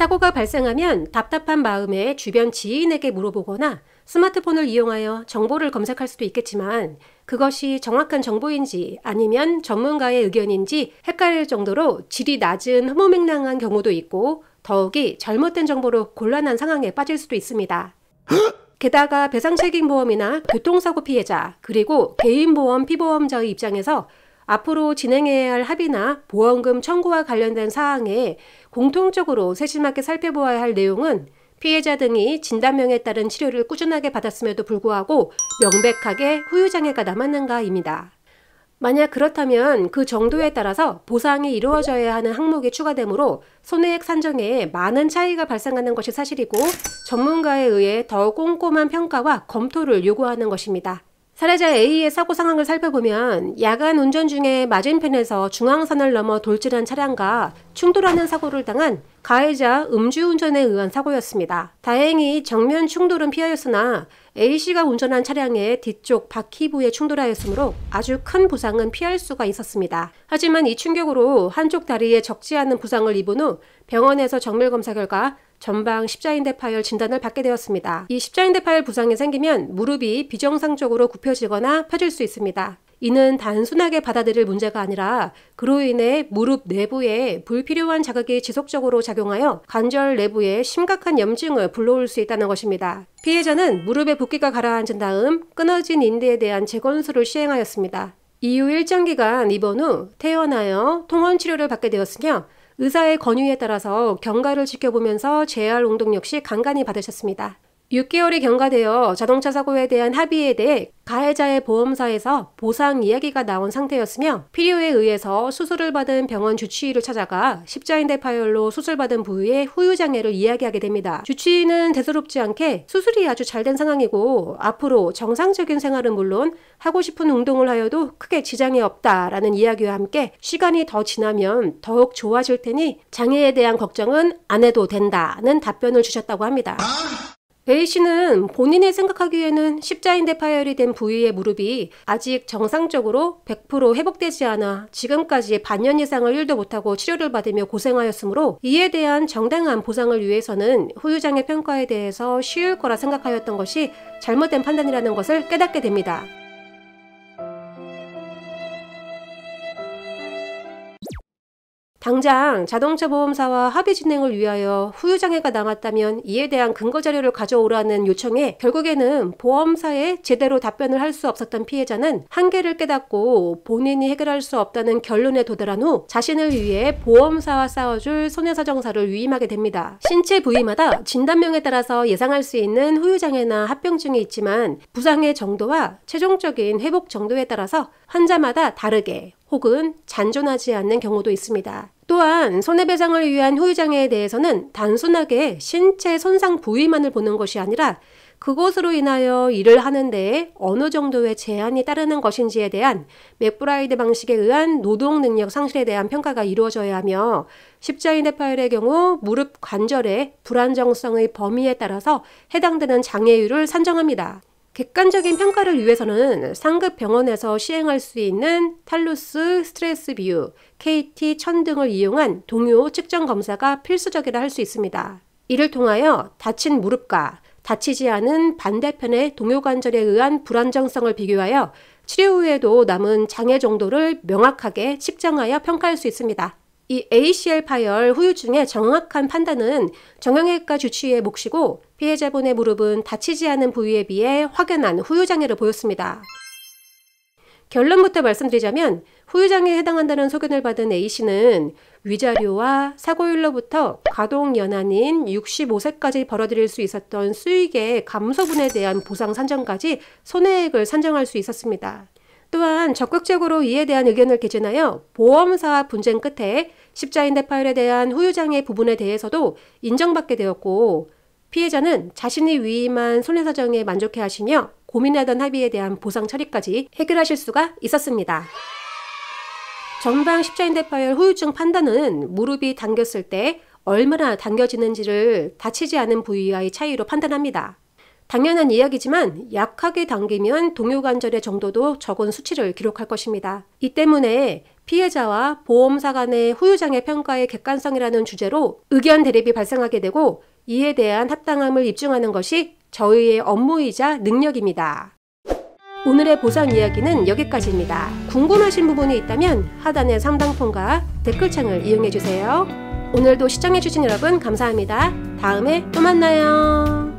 사고가 발생하면 답답한 마음에 주변 지인에게 물어보거나 스마트폰을 이용하여 정보를 검색할 수도 있겠지만 그것이 정확한 정보인지 아니면 전문가의 의견인지 헷갈릴 정도로 질이 낮은 허무맹랑한 경우도 있고 더욱이 잘못된 정보로 곤란한 상황에 빠질 수도 있습니다. 게다가 배상책임보험이나 교통사고 피해자 그리고 개인보험 피보험자의 입장에서 앞으로 진행해야 할 합의나 보험금 청구와 관련된 사항에 공통적으로 세심하게 살펴보아야 할 내용은 피해자 등이 진단명에 따른 치료를 꾸준하게 받았음에도 불구하고 명백하게 후유장애가 남았는가입니다. 만약 그렇다면 그 정도에 따라서 보상이 이루어져야 하는 항목이 추가되므로 손해액 산정에 많은 차이가 발생하는 것이 사실이고 전문가에 의해 더 꼼꼼한 평가와 검토를 요구하는 것입니다. 사례자 A의 사고 상황을 살펴보면 야간 운전 중에 맞은편에서 중앙선을 넘어 돌진한 차량과 충돌하는 사고를 당한 가해자 음주운전에 의한 사고였습니다. 다행히 정면 충돌은 피하였으나 A씨가 운전한 차량의 뒤쪽 바퀴부에 충돌하였으므로 아주 큰 부상은 피할 수가 있었습니다. 하지만 이 충격으로 한쪽 다리에 적지 않은 부상을 입은 후 병원에서 정밀검사 결과 전방 십자인대 파열 진단을 받게 되었습니다. 이 십자인대 파열 부상이 생기면 무릎이 비정상적으로 굽혀지거나 펴질 수 있습니다. 이는 단순하게 받아들일 문제가 아니라 그로 인해 무릎 내부에 불필요한 자극이 지속적으로 작용하여 관절 내부에 심각한 염증을 불러올 수 있다는 것입니다. 피해자는 무릎에 붓기가 가라앉은 다음 끊어진 인대에 대한 재건수를 시행하였습니다. 이후 일정 기간 입원 후 퇴원하여 통원 치료를 받게 되었으며 의사의 권유에 따라서 경과를 지켜보면서 재활 운동 역시 간간히 받으셨습니다. 6개월이 경과되어 자동차 사고에 대한 합의에 대해 가해자의 보험사에서 보상 이야기가 나온 상태였으며 필요에 의해서 수술을 받은 병원 주치의를 찾아가 십자인대 파열로 수술받은 부위의 후유장애를 이야기하게 됩니다. 주치의는 대수롭지 않게 수술이 아주 잘 된 상황이고 앞으로 정상적인 생활은 물론 하고 싶은 운동을 하여도 크게 지장이 없다라는 이야기와 함께 시간이 더 지나면 더욱 좋아질 테니 장애에 대한 걱정은 안 해도 된다는 답변을 주셨다고 합니다. 아! A 씨는 본인이 생각하기에는 십자인대 파열이 된 부위의 무릎이 아직 정상적으로 100% 회복되지 않아 지금까지 반년 이상을 일도 못하고 치료를 받으며 고생하였으므로 이에 대한 정당한 보상을 위해서는 후유장의 평가에 대해서 쉬울 거라 생각하였던 것이 잘못된 판단이라는 것을 깨닫게 됩니다. 당장 자동차 보험사와 합의 진행을 위하여 후유장애가 남았다면 이에 대한 근거 자료를 가져오라는 요청에 결국에는 보험사에 제대로 답변을 할 수 없었던 피해자는 한계를 깨닫고 본인이 해결할 수 없다는 결론에 도달한 후 자신을 위해 보험사와 싸워줄 손해사정사를 위임하게 됩니다. 신체 부위마다 진단명에 따라서 예상할 수 있는 후유장애나 합병증이 있지만 부상의 정도와 최종적인 회복 정도에 따라서 환자마다 다르게 혹은 잔존하지 않는 경우도 있습니다. 또한 손해배상을 위한 후유장애에 대해서는 단순하게 신체 손상 부위만을 보는 것이 아니라 그곳으로 인하여 일을 하는데 어느 정도의 제한이 따르는 것인지에 대한 맥브라이드 방식에 의한 노동 능력 상실에 대한 평가가 이루어져야 하며 십자인의파일의 경우 무릎 관절의 불안정성의 범위에 따라서 해당되는 장애율을 산정합니다. 객관적인 평가를 위해서는 상급 병원에서 시행할 수 있는 탈루스, 스트레스 비유, KT, 천 등을 이용한 동요 측정 검사가 필수적이라 할 수 있습니다. 이를 통하여 다친 무릎과 다치지 않은 반대편의 동요관절에 의한 불안정성을 비교하여 치료 후에도 남은 장애 정도를 명확하게 측정하여 평가할 수 있습니다. 이 ACL 파열 후유증의 정확한 판단은 정형외과 주치의의 몫이고 피해자분의 무릎은 다치지 않은 부위에 비해 확연한 후유장애를 보였습니다. 결론부터 말씀드리자면 후유장애에 해당한다는 소견을 받은 A씨는 위자료와 사고율로부터 가동연한인 65세까지 벌어들일 수 있었던 수익의 감소분에 대한 보상 산정까지 손해액을 산정할 수 있었습니다. 또한 적극적으로 이에 대한 의견을 개진하여 보험사와 분쟁 끝에 십자인대 파열에 대한 후유장애 부분에 대해서도 인정받게 되었고 피해자는 자신이 위임한 손해사정에 만족해 하시며 고민하던 합의에 대한 보상 처리까지 해결하실 수가 있었습니다. 전방 십자인대 파열 후유증 판단은 무릎이 당겼을 때 얼마나 당겨지는지를 다치지 않은 부위와의 차이로 판단합니다. 당연한 이야기지만 약하게 당기면 동요관절의 정도도 적은 수치를 기록할 것입니다. 이 때문에 피해자와 보험사 간의 후유장애 평가의 객관성이라는 주제로 의견 대립이 발생하게 되고 이에 대한 합당함을 입증하는 것이 저희의 업무이자 능력입니다. 오늘의 보상 이야기는 여기까지입니다. 궁금하신 부분이 있다면 하단의 상담폰과 댓글창을 이용해주세요. 오늘도 시청해주신 여러분 감사합니다. 다음에 또 만나요.